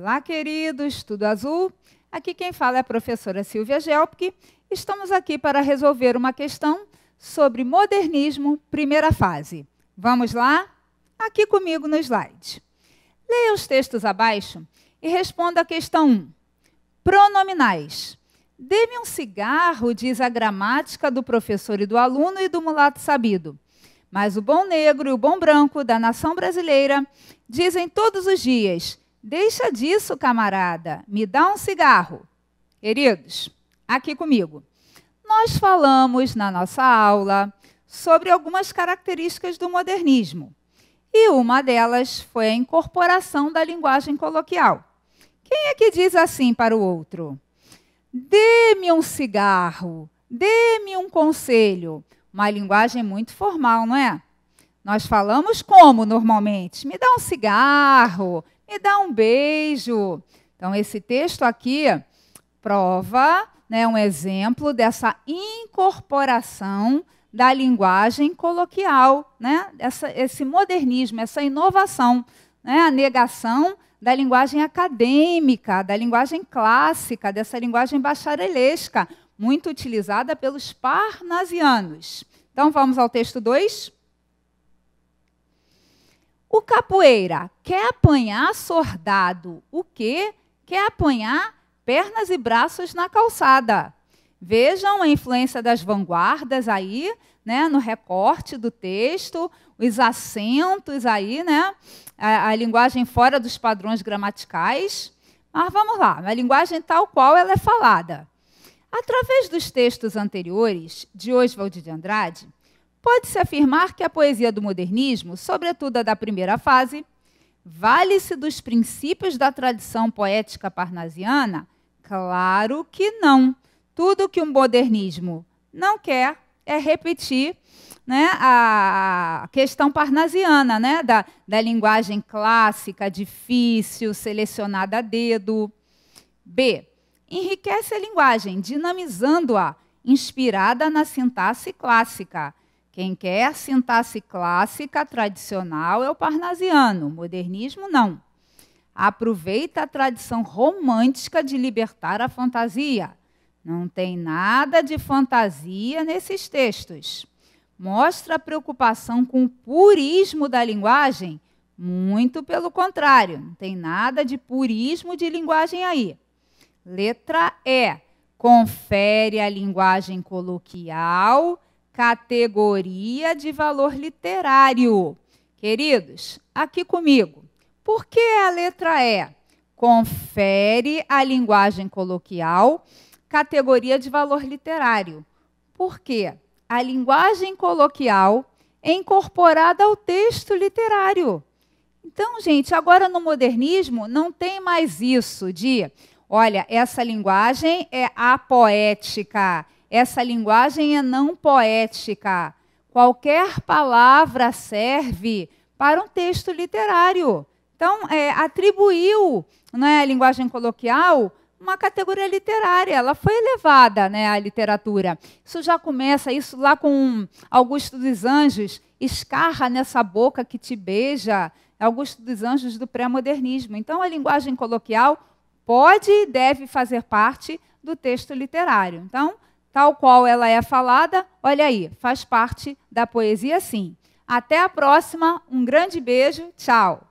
Olá, queridos, tudo azul? Aqui quem fala é a professora Silvia Gelpke. Estamos aqui para resolver uma questão sobre modernismo, primeira fase. Vamos lá? Aqui comigo no slide. Leia os textos abaixo e responda a questão 1. Pronominais. Dê-me um cigarro, diz a gramática do professor e do aluno e do mulato sabido. Mas o bom negro e o bom branco da nação brasileira dizem todos os dias: Deixa disso, camarada. Me dá um cigarro. Queridos, aqui comigo. Nós falamos na nossa aula sobre algumas características do modernismo. E uma delas foi a incorporação da linguagem coloquial. Quem é que diz assim para o outro? Dê-me um cigarro, dê-me um conselho. Uma linguagem muito formal, não é? Nós falamos como normalmente? Me dá um cigarro, e dá um beijo. Então, esse texto aqui prova né, um exemplo dessa incorporação da linguagem coloquial, né? Essa, esse modernismo, essa inovação, né? a negação da linguagem acadêmica, da linguagem clássica, dessa linguagem bacharelesca, muito utilizada pelos parnasianos. Então vamos ao texto 2. O capoeira quer apanhar sordado o quê? Quer apanhar pernas e braços na calçada. Vejam a influência das vanguardas aí, né, no recorte do texto, os acentos aí, né, a, a linguagem fora dos padrões gramaticais. Mas vamos lá, a linguagem tal qual ela é falada. Através dos textos anteriores de Oswald de Andrade, Pode-se afirmar que a poesia do modernismo, sobretudo a da primeira fase, vale-se dos princípios da tradição poética parnasiana? Claro que não. Tudo que um modernismo não quer é repetir né, a questão parnasiana, né, da, da linguagem clássica, difícil, selecionada a dedo. B. Enriquece a linguagem, dinamizando-a, inspirada na sintaxe clássica quem quer sintaxe clássica tradicional é o parnasiano, modernismo não. Aproveita a tradição romântica de libertar a fantasia. Não tem nada de fantasia nesses textos. Mostra preocupação com o purismo da linguagem? Muito pelo contrário, não tem nada de purismo de linguagem aí. Letra E. Confere a linguagem coloquial categoria de valor literário. Queridos, aqui comigo. Por que a letra E confere à linguagem coloquial categoria de valor literário? Porque a linguagem coloquial é incorporada ao texto literário. Então, gente, agora no modernismo não tem mais isso de, olha, essa linguagem é apoética, essa linguagem é não poética. Qualquer palavra serve para um texto literário. Então, é, atribuiu né, a linguagem coloquial uma categoria literária, ela foi elevada né, à literatura. Isso já começa, isso lá com Augusto dos Anjos, escarra nessa boca que te beija, Augusto dos Anjos do pré-modernismo. Então, a linguagem coloquial pode e deve fazer parte do texto literário. Então, tal qual ela é falada, olha aí, faz parte da poesia sim. Até a próxima, um grande beijo, tchau.